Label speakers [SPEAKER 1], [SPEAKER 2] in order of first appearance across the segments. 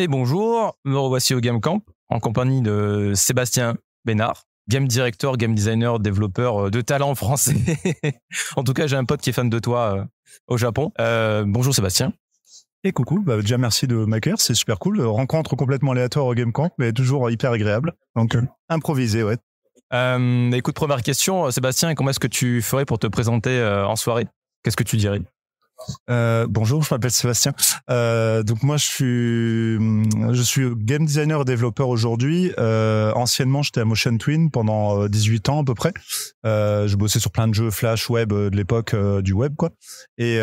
[SPEAKER 1] Et bonjour, me revoici au Game Camp en compagnie de Sébastien Bénard, game director, game designer, développeur euh, de talent français. en tout cas, j'ai un pote qui est fan de toi euh, au Japon. Euh, bonjour Sébastien.
[SPEAKER 2] Et coucou, bah, déjà merci de m'accueillir, c'est super cool. Rencontre complètement aléatoire au Game Camp, mais toujours hyper agréable. Donc improvisé, ouais.
[SPEAKER 1] écoute, première question, Sébastien, comment est-ce que tu ferais pour te présenter en soirée Qu'est-ce
[SPEAKER 2] que tu dirais euh, bonjour, je m'appelle Sébastien. Euh, donc moi, je suis, je suis game designer et développeur aujourd'hui. Euh, anciennement, j'étais à Motion Twin pendant 18 ans à peu près. je bossais sur plein de jeux Flash Web de l'époque du web, quoi. Et,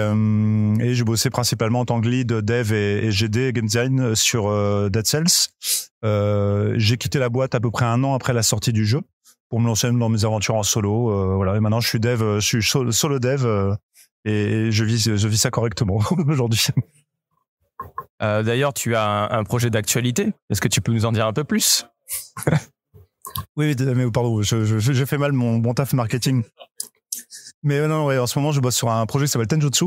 [SPEAKER 2] j'ai bossé principalement en tant que lead dev et, GD game design sur Dead Cells. J'ai quitté la boîte à peu près un an après la sortie du jeu pour me lancer dans mes aventures en solo. voilà. Et maintenant, je suis dev, je suis solo dev et je vis, je ça correctement aujourd'hui.
[SPEAKER 1] Euh, d'ailleurs, tu as un, projet d'actualité. Est-ce que tu peux nous en dire un peu plus
[SPEAKER 2] Oui, mais pardon, je, fait fais mal mon, bon taf marketing. Mais euh, non, en ce moment, je bosse sur un projet qui s'appelle Tenjutsu,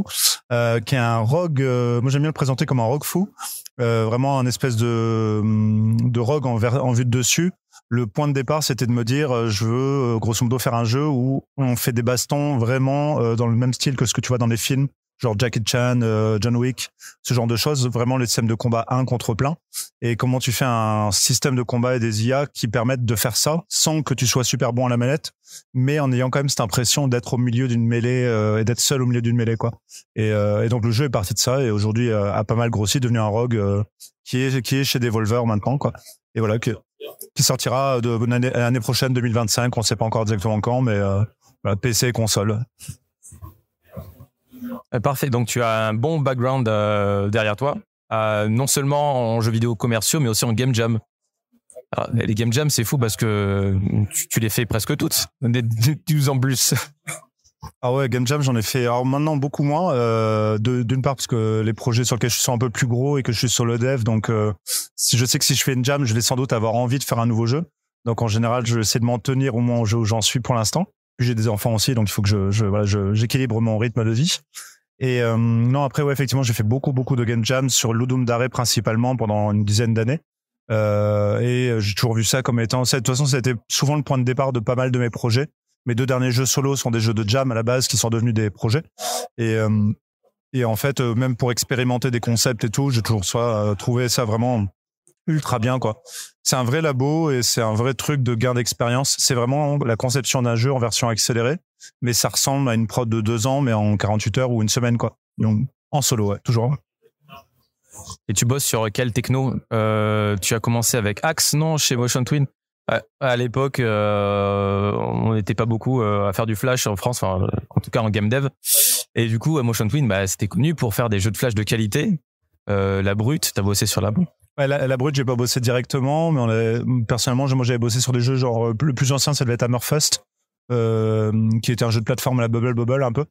[SPEAKER 2] euh, qui est un rogue. moi, j'aime bien le présenter comme un rogue fou, vraiment un espèce de hum, de rogue en vue de dessus, le point de départ, c'était de me dire, euh, je veux euh, grosso modo faire un jeu où on fait des bastons vraiment euh, dans le même style que ce que tu vois dans les films, genre Jackie Chan, John Wick, ce genre de choses, vraiment les systèmes de combat un contre plein. Et comment tu fais un système de combat et des IA qui permettent de faire ça sans que tu sois super bon à la manette, mais en ayant quand même cette impression d'être au milieu d'une mêlée et d'être seul au milieu d'une mêlée, quoi. Et, et, donc le jeu est parti de ça et aujourd'hui a pas mal grossi, devenu un rogue qui est qui est chez Devolver maintenant, quoi. Et voilà que qui sortira de l'année prochaine 2025. On ne sait pas encore exactement quand, mais euh, PC et console.
[SPEAKER 1] Euh, parfait. Donc tu as un bon background euh, derrière toi, non seulement en jeux vidéo commerciaux, mais aussi en game jam. Ah, les game jam, c'est fou parce que tu, les
[SPEAKER 2] fais presque toutes, des 12 en plus. Ah ouais, Game Jam, j'en ai fait. Alors maintenant, beaucoup moins. Euh, d'une part, parce que les projets sur lesquels je suis un peu plus gros et que je suis sur le dev. Donc, euh, je sais que si je fais une jam, je vais sans doute avoir envie de faire un nouveau jeu. Donc, en général, je essayer de m'en tenir au moins au jeu où j'en suis pour l'instant. J'ai des enfants aussi, donc il faut que je, j'équilibre mon rythme de vie. Et euh, non, après, ouais, effectivement, j'ai fait beaucoup, beaucoup de game Jam sur l'Udum Dare principalement pendant une dizaine d'années. et j'ai toujours vu ça comme étant, de toute façon, c'était souvent le point de départ de pas mal de mes projets mes deux derniers jeux solo sont des jeux de jam à la base qui sont devenus des projets. Et, euh, en fait, euh, même pour expérimenter des concepts et tout, j'ai toujours euh, trouvé ça vraiment ultra bien quoi. C'est un vrai labo et c'est un vrai truc de gain d'expérience. C'est vraiment la conception d'un jeu en version accélérée, mais ça ressemble à une prod de deux ans, mais en 48 heures ou une semaine quoi. Donc en solo, toujours. Et tu bosses sur quelle techno
[SPEAKER 1] Tu as commencé avec Axe, non, chez Motion Twin à l'époque, euh, on n'était pas beaucoup euh, à faire du flash en France, euh, en tout cas en game dev. Et du coup, Motion Twin, bah, c'était connu pour faire des jeux de flash de qualité. la brute, t'as bossé sur la brute
[SPEAKER 2] la, brute, j'ai pas bossé directement, mais personnellement, moi j'avais bossé sur des jeux genre le plus ancien, ça devait être Hammerfest, qui était un jeu de plateforme à la Bubble Bubble un peu.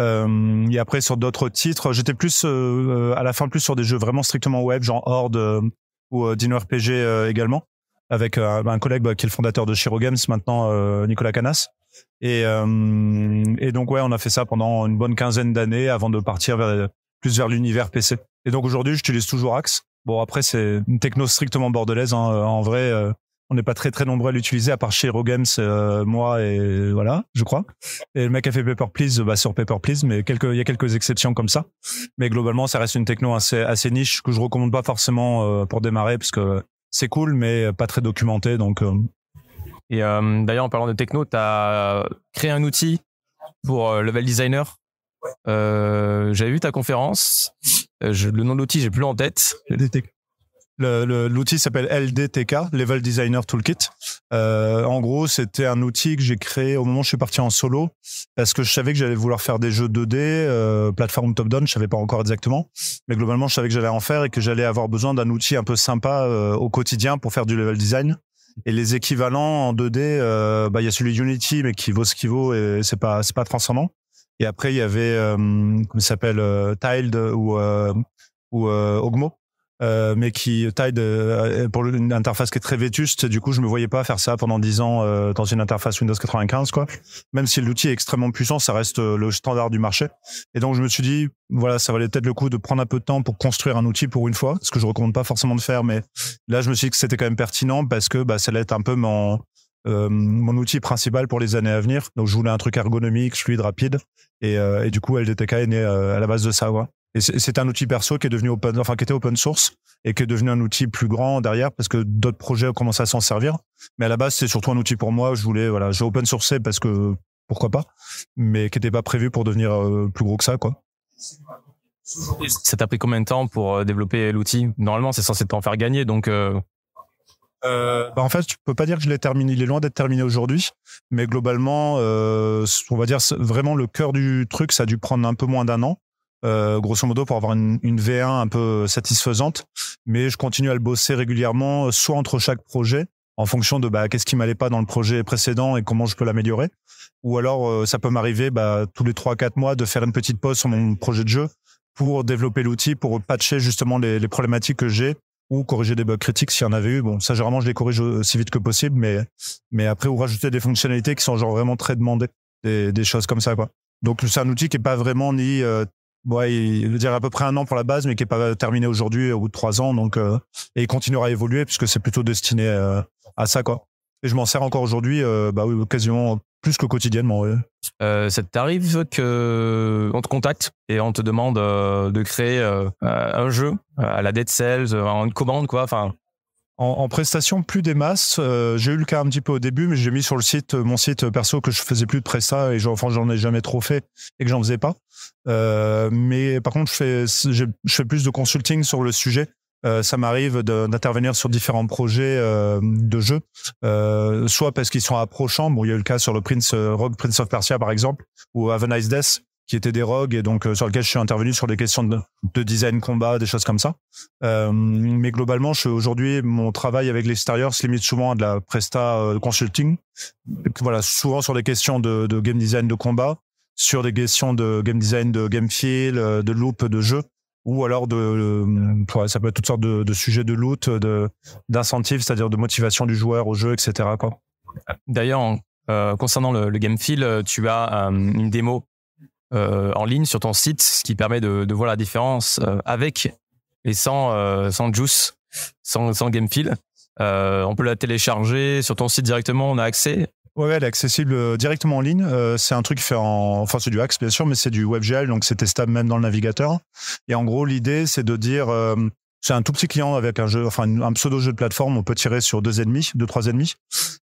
[SPEAKER 2] et après sur d'autres titres, j'étais plus à la fin plus sur des jeux vraiment strictement web, genre Horde ou Dino RPG également avec euh, un, un collègue bah, qui est le fondateur de Shiro Games maintenant, euh, Nicolas Canas. Et, euh, et donc ouais, on a fait ça pendant une bonne quinzaine d'années avant de partir vers, plus vers l'univers PC. Et donc aujourd'hui, j'utilise toujours Axe. Bon après, c'est une techno strictement bordelaise. Hein. En vrai, on n'est pas très très nombreux à l'utiliser à part Shiro Games, moi et voilà, je crois. Et le mec a fait Paper Please bah, sur Paper Please, mais quelques, il y a quelques exceptions comme ça. Mais globalement, ça reste une techno assez, assez niche que je recommande pas forcément pour démarrer parce que c'est cool, mais pas très documenté. Donc, euh.
[SPEAKER 1] Et euh, d'ailleurs, en parlant de techno, tu as créé un outil pour euh, Level Designer.
[SPEAKER 2] j'avais vu ta conférence. le nom de l'outil, j'ai plus en tête. L'outil s'appelle LDTK, Level Designer Toolkit. Euh, en gros, c'était un outil que j'ai créé au moment où je suis parti en solo, parce que je savais que j'allais vouloir faire des jeux 2D, euh, plateforme top-down, je savais pas encore exactement, mais globalement, je savais que j'allais en faire et que j'allais avoir besoin d'un outil un peu sympa euh, au quotidien pour faire du level design. Et les équivalents en 2D, euh, bah, il bah, y a celui Unity, mais qui vaut ce qu'il vaut et c'est pas c'est pas transcendant. Et après, il y avait euh, comment s'appelle Tiled ou ou Ogmo euh, mais qui taille euh, pour une interface qui est très vétuste. Du coup, je me voyais pas faire ça pendant 10 ans euh, dans une interface Windows 95, quoi. Même si l'outil est extrêmement puissant, ça reste le standard du marché. Et donc, je me suis dit, voilà, ça valait peut-être le coup de prendre un peu de temps pour construire un outil pour une fois, ce que je recommande pas forcément de faire, mais là, je me suis dit que c'était quand même pertinent parce que bah, ça allait être un peu mon mon outil principal pour les années à venir. Donc, je voulais un truc ergonomique, fluide, rapide. Et, et du coup, LDTK est né à la base de ça. Quoi c'est un outil perso qui est devenu open, qui était open source et qui est devenu un outil plus grand derrière parce que d'autres projets ont commencé à s'en servir. Mais à la base, c'est surtout un outil pour moi. Je voulais, voilà, j'ai open sourcé parce que pourquoi pas, mais qui n'était pas prévu pour devenir euh, plus gros que ça, quoi.
[SPEAKER 1] Ça t'a pris combien de temps pour euh, développer l'outil Normalement, c'est censé t'en faire gagner, donc. Euh,
[SPEAKER 2] bah, en fait, tu peux pas dire que je l'ai terminé. Il est loin d'être terminé aujourd'hui, mais globalement, on va dire vraiment le cœur du truc, ça a dû prendre un peu moins d'un an. Euh, grosso modo pour avoir une, une, V1 un peu satisfaisante. Mais je continue à le bosser régulièrement, euh, soit entre chaque projet, en fonction de bah, qu'est-ce qui m'allait pas dans le projet précédent et comment je peux l'améliorer. Ou alors euh, ça peut m'arriver bah, tous les 3-4 mois de faire une petite pause sur mon projet de jeu pour développer l'outil, pour patcher justement les, les problématiques que j'ai ou corriger des bugs critiques s'il y en avait eu. Bon, ça généralement je les corrige aussi vite que possible, mais mais après ou rajouter des fonctionnalités qui sont genre vraiment très demandées, des, des choses comme ça quoi. Donc c'est un outil qui est pas vraiment ni euh, il dirait dire à peu près un an pour la base, mais qui est pas terminé aujourd'hui au bout de trois ans. Donc, euh, et il continuera à évoluer puisque c'est plutôt destiné euh, à ça, quoi. Et je m'en sers encore aujourd'hui, euh, bah oui, quasiment plus que quotidiennement.
[SPEAKER 1] Euh, ça t'arrive que on te contacte et on te demande de créer un jeu à la Dead Cells, une commande, quoi. Enfin,
[SPEAKER 2] en, prestation, plus des masses. j'ai eu le cas un petit peu au début, mais j'ai mis sur le site, mon site perso, que je faisais plus de presta et j'en, enfin, j'en ai jamais trop fait et que j'en faisais pas. Euh, mais par contre, je fais, je, fais plus de consulting sur le sujet. Euh, ça m'arrive d'intervenir sur différents projets euh, de jeux, soit parce qu'ils sont approchants. Bon, il y a eu le cas sur le Prince Rogue Prince of Persia par exemple, ou Have a Nice Death, qui était des rogues et donc sur lequel je suis intervenu sur des questions de, design combat, des choses comme ça. mais globalement, aujourd'hui mon travail avec l'extérieur se limite souvent à de la presta consulting, voilà, souvent sur des questions de, de game design de combat, sur des questions de game design, de game feel, euh, de loop, de jeu, ou alors de, euh, ça peut être toutes sortes de, sujets de loot, de d'incentives, c'est-à-dire de motivation du joueur au jeu, etc. Quoi. D'ailleurs,
[SPEAKER 1] euh, concernant le, game feel, tu as une démo en ligne sur ton site, ce qui permet de, de voir la différence avec et sans sans juice, sans, sans game feel. on peut la télécharger sur ton site directement, on a accès
[SPEAKER 2] Ouais, elle est accessible euh, directement en ligne. Euh, c'est un truc fait en, enfin du Axe bien sûr, mais c'est du WebGL, donc c'est testable même dans le navigateur. Et en gros, l'idée c'est de dire, euh, c'est un tout petit client avec un jeu, enfin un pseudo jeu de plateforme. On peut tirer sur deux ennemis, deux trois ennemis,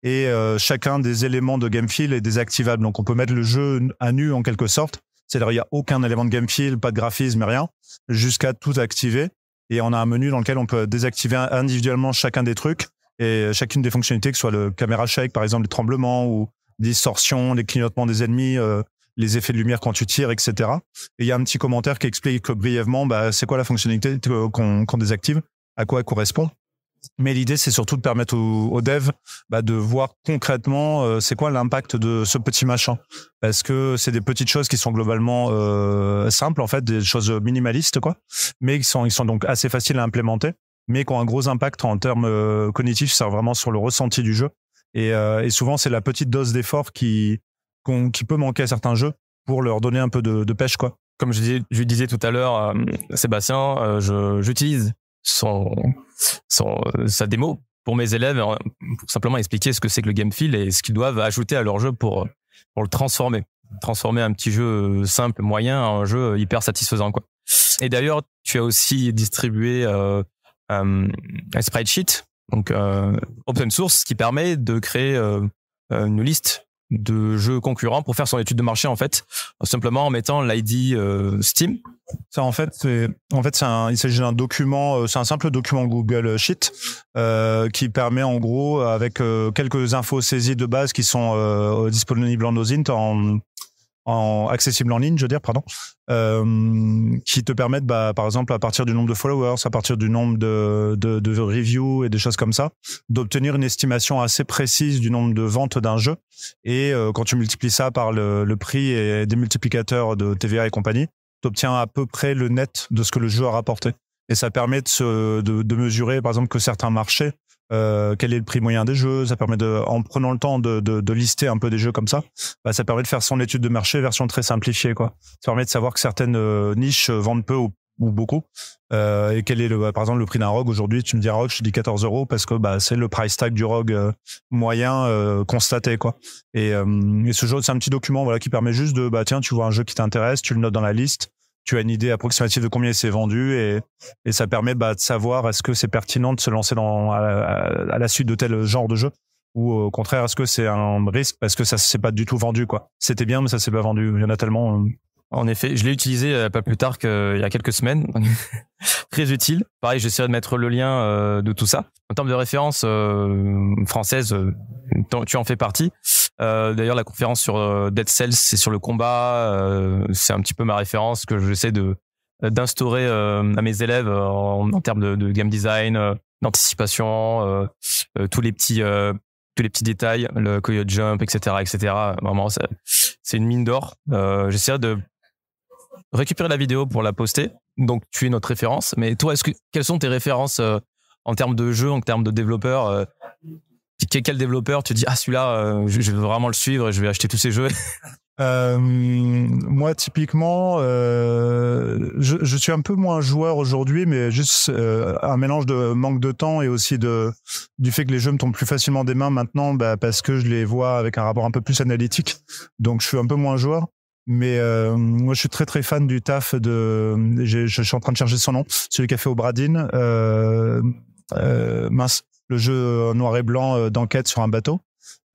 [SPEAKER 2] et chacun des éléments de game feel est désactivable. Donc on peut mettre le jeu à nu en quelque sorte. C'est-à-dire il n'y a aucun élément de game feel, pas de graphisme, rien, jusqu'à tout activer. Et on a un menu dans lequel on peut désactiver individuellement chacun des trucs et euh, chacune des fonctionnalités, que ce soit le caméra shake, par exemple, les tremblements ou distorsions, les clignotements des ennemis, euh, les effets de lumière quand tu tires, etc. Et il y a un petit commentaire qui explique brièvement bah, c'est quoi la fonctionnalité euh, qu'on désactive, à quoi elle correspond. Mais l'idée, c'est surtout de permettre aux, devs bah, de voir concrètement c'est quoi l'impact de ce petit machin. Parce que c'est des petites choses qui sont globalement simples, en fait, des choses minimalistes, quoi, mais qui sont, ils sont donc assez faciles à implémenter mais qui ont un gros impact en termes euh, cognitifs, c'est vraiment sur le ressenti du jeu. Euh, et, souvent, c'est la petite dose d'effort qui, qui peut manquer à certains jeux pour leur donner un peu de, pêche, quoi. Comme
[SPEAKER 1] je, je disais tout à l'heure, euh, Sébastien, j'utilise son, son, sa démo pour mes élèves, pour simplement expliquer ce que c'est que le game feel et ce qu'ils doivent ajouter à leur jeu pour, pour le transformer. Transformer un petit jeu simple, moyen, en un jeu hyper satisfaisant. Quoi. Et d'ailleurs, tu as aussi distribué euh, un spreadsheet, donc euh, open source, qui permet de créer euh, une liste de jeux concurrents pour faire son étude de marché en fait simplement en mettant l'ID
[SPEAKER 2] Steam ça en fait en fait il s'agit d'un document c'est un simple document Google Sheet qui permet en gros avec quelques infos saisies de base qui sont disponibles en OSINT en en accessible en ligne, je veux dire, pardon, euh, qui te permettent, bah, par exemple, à partir du nombre de followers, à partir du nombre de, de, reviews et des choses comme ça, d'obtenir une estimation assez précise du nombre de ventes d'un jeu. Et euh, quand tu multiplies ça par le, prix et des multiplicateurs de TVA et compagnie, tu obtiens à peu près le net de ce que le jeu a rapporté. Et ça permet de mesurer, par exemple, que certains marchés euh, quel est le prix moyen des jeux. Ça permet de, en prenant le temps de, lister un peu des jeux comme ça, bah, ça permet de faire son étude de marché version très simplifiée, quoi. Ça permet de savoir que certaines euh, niches euh, vendent peu ou, beaucoup. et quel est bah, par exemple, le prix d'un rogue aujourd'hui Tu me dis rogue, je dis 14 euros parce que bah, c'est le price tag du rogue moyen constaté, quoi. Et, et ce jeu, c'est un petit document, voilà, qui permet juste de, bah tiens, tu vois un jeu qui t'intéresse, tu le notes dans la liste tu as une idée approximative de combien c'est vendu et, et ça permet bah, de savoir est-ce que c'est pertinent de se lancer dans, à, la suite de tel genre de jeu ou euh, au contraire est-ce que c'est un risque parce que ça s'est pas du tout vendu quoi. C'était bien mais ça s'est pas vendu. Il y en a tellement. Euh. En effet, je l'ai utilisé
[SPEAKER 1] euh, pas plus tard qu'il y a quelques semaines. Très utile. Pareil, j'essaierai de mettre le lien de tout ça. En termes de référence française, tu en fais partie. Euh, d'ailleurs, la conférence sur euh, Dead Cells, c'est sur le combat. Euh, c'est un petit peu ma référence que j'essaie de d'instaurer à mes élèves en, termes de, game design, d'anticipation, tous les petits tous les petits détails, le coyote jump, etc., etc. Vraiment, c'est une mine d'or. J'essaierai de récupérer la vidéo pour la poster. Donc, tu es notre référence. Mais toi, est-ce que quelles sont tes références en termes de jeu, en termes de développeurs quel développeur tu dis ah celui-là euh, je vais vraiment
[SPEAKER 2] le suivre et je vais acheter tous ces jeux Euh, moi, typiquement, euh, je, suis un peu moins joueur aujourd'hui, mais juste euh, un mélange de manque de temps et aussi de du fait que les jeux me tombent plus facilement des mains maintenant, bah, parce que je les vois avec un rapport un peu plus analytique. Donc, je suis un peu moins joueur. Mais euh, moi, je suis très très fan du taf de. Je, je, suis en train de chercher son nom, celui qu'a fait Obradine. mince, le jeu euh, noir et blanc euh, d'enquête sur un bateau.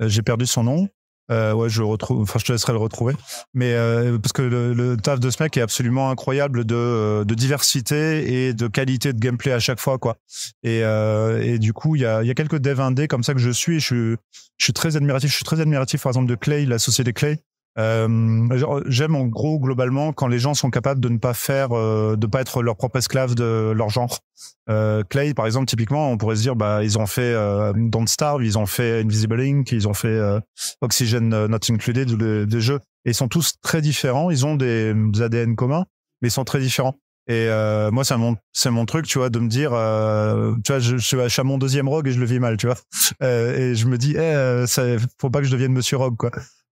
[SPEAKER 2] Euh, j'ai perdu son nom. ouais, je retrouve. Enfin, je te laisserai le retrouver. Mais parce que le, taf de ce mec est absolument incroyable de, diversité et de qualité de gameplay à chaque fois, quoi. Et, du coup, il y a, quelques devs indés comme ça que je suis. je suis, je suis très admiratif. Je suis très admiratif, par exemple, de Clay, la société Clay, euh, J'aime en gros globalement quand les gens sont capables de ne pas faire, euh, de pas être leur propre esclave de leur genre. Euh, Clay, par exemple, typiquement, on pourrait se dire, bah ils ont fait euh, Don't Starve, ils ont fait Invisible Ink ils ont fait euh, Oxygen Not Included, des, jeux. Et ils sont tous très différents. Ils ont des, ADN communs, mais ils sont très différents. Et moi, c'est mon, c'est mon truc, tu vois, de me dire, tu vois, je, je, suis à mon deuxième Rogue et je le vis mal, tu vois. Euh, et je me dis, eh, ça, faut pas que je devienne Monsieur Rogue, quoi.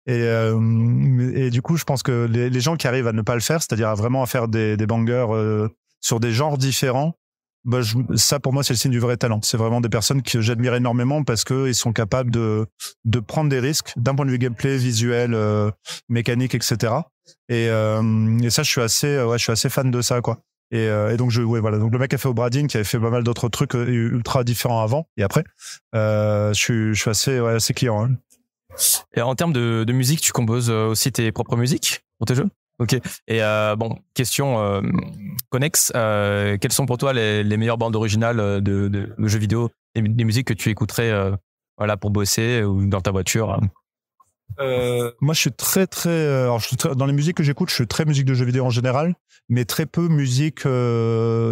[SPEAKER 2] Euh, et, du coup, je pense que les, gens qui arrivent à ne pas le faire, c'est-à-dire à vraiment faire des, des bangers euh, sur des genres différents, bah, ça pour moi c'est le signe du vrai talent. C'est vraiment des personnes que j'admire énormément parce que ils sont capables de de prendre des risques d'un point de vue gameplay, visuel, euh, mécanique, etc. Et, euh, et ça je suis assez ouais je suis assez fan de ça quoi. Et, et donc je ouais voilà donc le mec a fait Obradin qui avait fait pas mal d'autres trucs ultra différents avant et après je suis je suis assez ouais, assez client. Hein. Et en
[SPEAKER 1] termes de, musique, tu composes euh, aussi tes propres musiques pour tes jeux Ok. Et euh, bon, question euh, connexe. Euh, quelles sont pour toi les, meilleures bandes originales de, jeux vidéo et des musiques que tu écouterais voilà, pour bosser ou dans ta voiture hein
[SPEAKER 2] moi, je suis très, très. Alors, dans les musiques que j'écoute, je suis très musique de jeux vidéo en général, mais très peu musique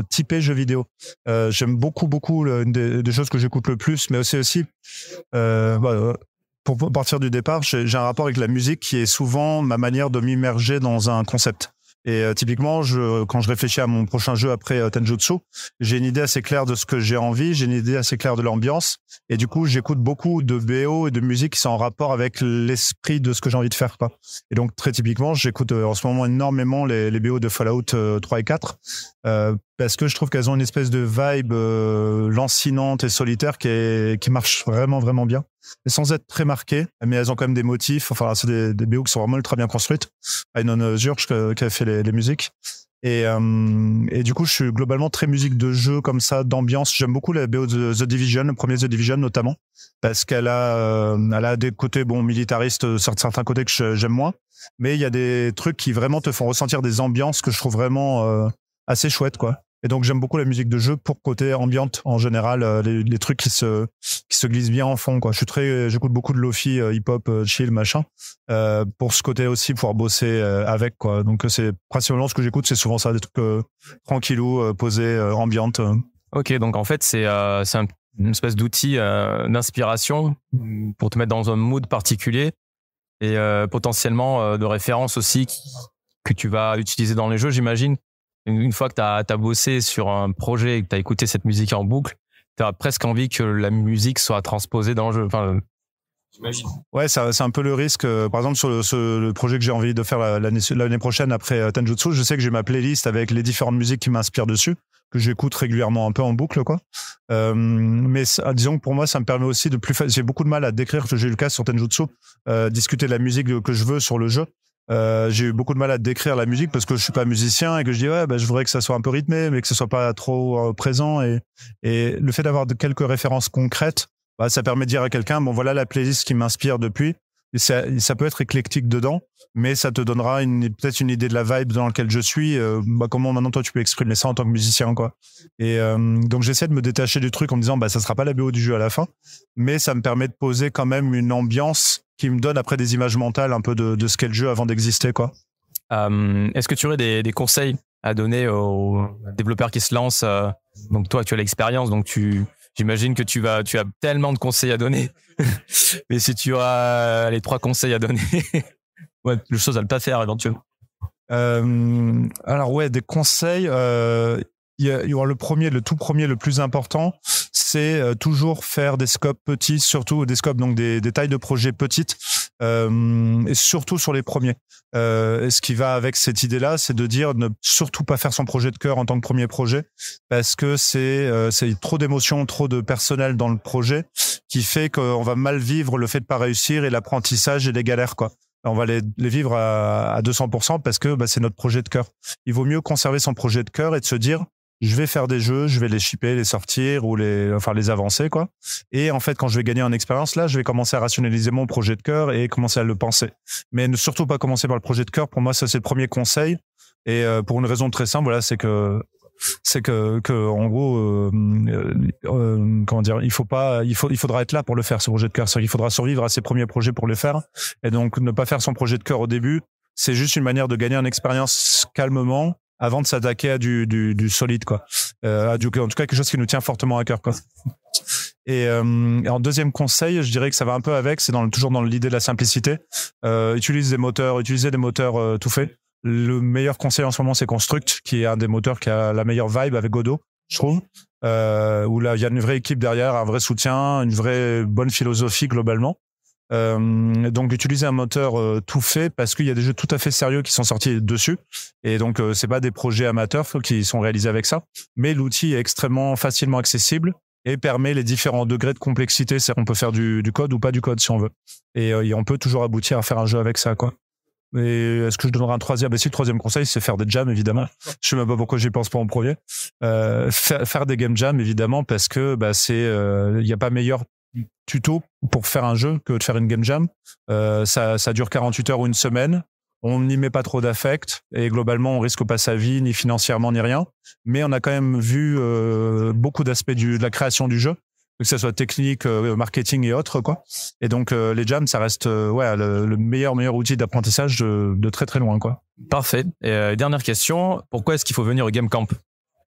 [SPEAKER 2] typée jeux vidéo. j'aime beaucoup, beaucoup des, choses que j'écoute le plus, mais aussi aussi. Bah, pour partir du départ, j'ai un rapport avec la musique qui est souvent ma manière de m'immerger dans un concept. Et euh, typiquement, je, quand je réfléchis à mon prochain jeu après euh, Tenjutsu, j'ai une idée assez claire de ce que j'ai envie, j'ai une idée assez claire de l'ambiance, et du coup, j'écoute beaucoup de BO et de musique qui sont en rapport avec l'esprit de ce que j'ai envie de faire. Quoi. Et donc, très typiquement, j'écoute euh, en ce moment énormément les, les BO de Fallout 3 et 4, parce que je trouve qu'elles ont une espèce de vibe lancinante et solitaire qui, qui marche vraiment, vraiment bien sans être très marquées, mais elles ont quand même des motifs. Enfin, c'est des, BO qui sont vraiment très bien construites. Ainon Zurch qui a fait les, musiques. Et, euh, et, du coup, je suis globalement très musique de jeu comme ça, d'ambiance. J'aime beaucoup la BO de The Division, le premier The Division notamment, parce qu'elle a, euh, elle a des côtés bon militaristes, euh, certains côtés que j'aime moins, mais il y a des trucs qui vraiment te font ressentir des ambiances que je trouve vraiment assez chouettes quoi. Et donc j'aime beaucoup la musique de jeu pour côté ambiante en général, euh, les, trucs qui se qui se glissent bien en fond quoi. Je suis très, j'écoute beaucoup de lofi, euh, hip hop, euh, chill machin. pour ce côté aussi pouvoir bosser avec quoi. Donc c'est principalement ce que j'écoute, c'est souvent ça des trucs tranquillou, posés, ambiante.
[SPEAKER 1] Ok, donc en fait c'est c'est une espèce d'outil d'inspiration mm, pour te mettre dans un mood particulier et potentiellement de référence aussi que tu vas utiliser dans les jeux, j'imagine une fois que tu as, bossé sur un projet et que tu as écouté cette musique en boucle, tu as presque envie que la musique soit transposée dans le jeu.
[SPEAKER 2] Ouais, c'est un peu le risque. Euh, par exemple, sur le, projet que j'ai envie de faire l'année prochaine après euh, Tenjutsu, je sais que j'ai ma playlist avec les différentes musiques qui m'inspirent dessus, que j'écoute régulièrement un peu en boucle, quoi. Euh, mais disons que pour moi, ça me permet aussi de plus. J'ai beaucoup de mal à décrire que j'ai eu le cas sur Tenjutsu, discuter de la musique que je veux sur le jeu. Euh, j'ai eu beaucoup de mal à décrire la musique parce que je suis pas musicien et que je dis ouais bah, je voudrais que ça soit un peu rythmé mais que ce soit pas trop euh, présent et, le fait d'avoir quelques références concrètes bah, ça permet de dire à quelqu'un bon voilà la playlist qui m'inspire depuis ça, peut être éclectique dedans, mais ça te donnera peut-être une idée de la vibe dans laquelle je suis. Euh, bah, comment maintenant toi tu peux exprimer ça en tant que musicien quoi. Et euh, donc j'essaie de me détacher du truc en me disant bah ça sera pas la BO du jeu à la fin, mais ça me permet de poser quand même une ambiance qui me donne après des images mentales un peu de, ce qu'est le jeu avant d'exister quoi.
[SPEAKER 1] Est-ce que tu aurais des, des, conseils à donner aux développeurs qui se lancent euh, Donc toi tu as l'expérience donc tu J'imagine que tu vas, tu as tellement de conseils à donner. Mais si tu as euh, les trois conseils
[SPEAKER 2] à donner, ouais, le chose à ne pas faire éventuellement. Euh, alors ouais, des conseils. Euh, il y aura le premier, le tout premier, le plus important, c'est euh, toujours faire des scopes petits, surtout des scopes donc des, des tailles de projets petites et euh, surtout sur les premiers. Euh, ce qui va avec cette idée-là, c'est de dire ne surtout pas faire son projet de cœur en tant que premier projet, parce que euh, c'est trop d'émotions, trop de personnel dans le projet, qui fait qu'on va mal vivre le fait de pas réussir et l'apprentissage et les galères, quoi. On va les, vivre à, à 200% parce que bah, c'est notre projet de cœur. Il vaut mieux conserver son projet de cœur et de se dire je vais faire des jeux, je vais les shipper, les sortir ou les, enfin, les avancer, quoi. Et en fait, quand je vais gagner en expérience, là, je vais commencer à rationaliser mon projet de cœur et commencer à le penser. Mais ne surtout pas commencer par le projet de cœur. Pour moi, ça, c'est le premier conseil. Et euh, pour une raison très simple, voilà, c'est que c'est que, en gros euh, euh, comment dire il faut pas il faut il faudra être là pour le faire ce projet de cœur Il faudra survivre à ses premiers projets pour le faire et donc ne pas faire son projet de cœur au début c'est juste une manière de gagner en expérience calmement avant de s'attaquer à du, du, du, solide, quoi. Euh, à en tout cas, quelque chose qui nous tient fortement à cœur, quoi. Et, euh, en deuxième conseil, je dirais que ça va un peu avec, c'est dans le, toujours dans l'idée de la simplicité. Euh, utilise des moteurs, utilisez des moteurs euh, tout faits. Le meilleur conseil en ce moment, c'est Construct, qui est un des moteurs qui a la meilleure vibe avec Godot, je trouve. Euh, où là, il y a une vraie équipe derrière, un vrai soutien, une vraie bonne philosophie globalement. Euh, donc utiliser un moteur euh, tout fait parce qu'il y a des jeux tout à fait sérieux qui sont sortis dessus et donc euh, c'est pas des projets amateurs qui sont réalisés avec ça mais l'outil est extrêmement facilement accessible et permet les différents degrés de complexité c'est on peut faire du, code ou pas du code si on veut et, on peut toujours aboutir à faire un jeu avec ça quoi et est-ce que je donnerai un troisième ben, si, le troisième conseil, c'est faire des jams, évidemment. Je sais même pas pourquoi j'y pense pas en premier. faire, faire des game jams, évidemment, parce que bah, c'est il n'y a pas meilleur tuto pour faire un jeu que de faire une game jam. Euh, ça, dure 48 heures ou une semaine. On n'y met pas trop d'affect et globalement, on risque pas sa vie, ni financièrement, ni rien. Mais on a quand même vu euh, beaucoup d'aspects de la création du jeu, que ce soit technique, euh, marketing et autres. Quoi. Et donc, les jams, ça reste ouais, le, meilleur, meilleur outil d'apprentissage de, très, très loin. Quoi.
[SPEAKER 1] Parfait. Et dernière question, pourquoi est-ce qu'il faut venir au Game Camp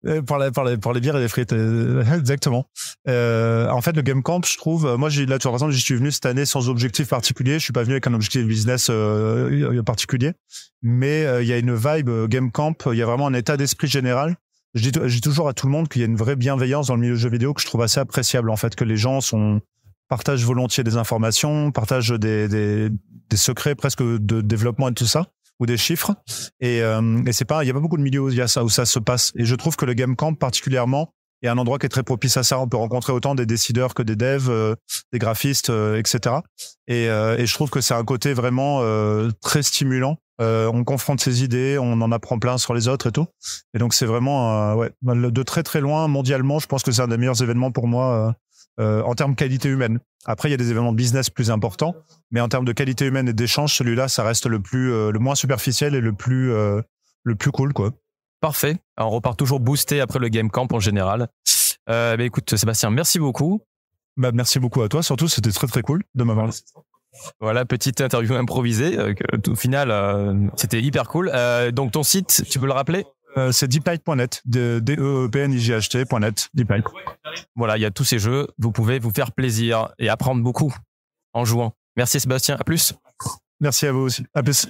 [SPEAKER 2] euh, pour, pour, les bières et les frites, euh, exactement. Euh, en fait, le Game Camp, je trouve, moi, j'ai là, tu vois, par exemple, suis venu cette année sans objectif particulier. Je suis pas venu avec un objectif business particulier, mais il y a une vibe Game Camp. Il y a vraiment un état d'esprit général. Je dis, toujours à tout le monde qu'il y a une vraie bienveillance dans le milieu de jeu vidéo que je trouve assez appréciable. En fait, que les gens sont partagent volontiers des informations, partagent des, des secrets presque de développement et tout ça ou des chiffres. Euh, et, c'est pas, il y a pas beaucoup de milieux où il y a ça, où ça se passe. Et je trouve que le Game Camp particulièrement est un endroit qui est très propice à ça. On peut rencontrer autant des décideurs que des devs, euh, des graphistes, etc. Euh, et, et, je trouve que c'est un côté vraiment très stimulant. on confronte ses idées, on en apprend plein sur les autres et tout. Et donc c'est vraiment, ouais, de très très loin mondialement, je pense que c'est un des meilleurs événements pour moi euh, en termes de qualité humaine. Après, il y a des événements de business plus importants, mais en termes de qualité humaine et d'échange, celui-là, ça reste le plus, euh, le moins superficiel et le plus, euh, le plus cool, quoi.
[SPEAKER 1] Parfait. on repart toujours boosté après le game camp en général. mais bah, écoute, Sébastien, merci
[SPEAKER 2] beaucoup. Bah, merci beaucoup à toi. Surtout, c'était très très cool de m'avoir laissé.
[SPEAKER 1] Voilà, petite interview improvisée. au final, c'était hyper cool. donc, ton site, tu peux le rappeler
[SPEAKER 2] euh, c'est deeplight.net, d e e p n i g h Voilà, il y
[SPEAKER 1] a tous ces jeux, vous pouvez vous faire plaisir et apprendre beaucoup en jouant. Merci Sébastien, à plus.
[SPEAKER 2] Merci à vous aussi, à plus.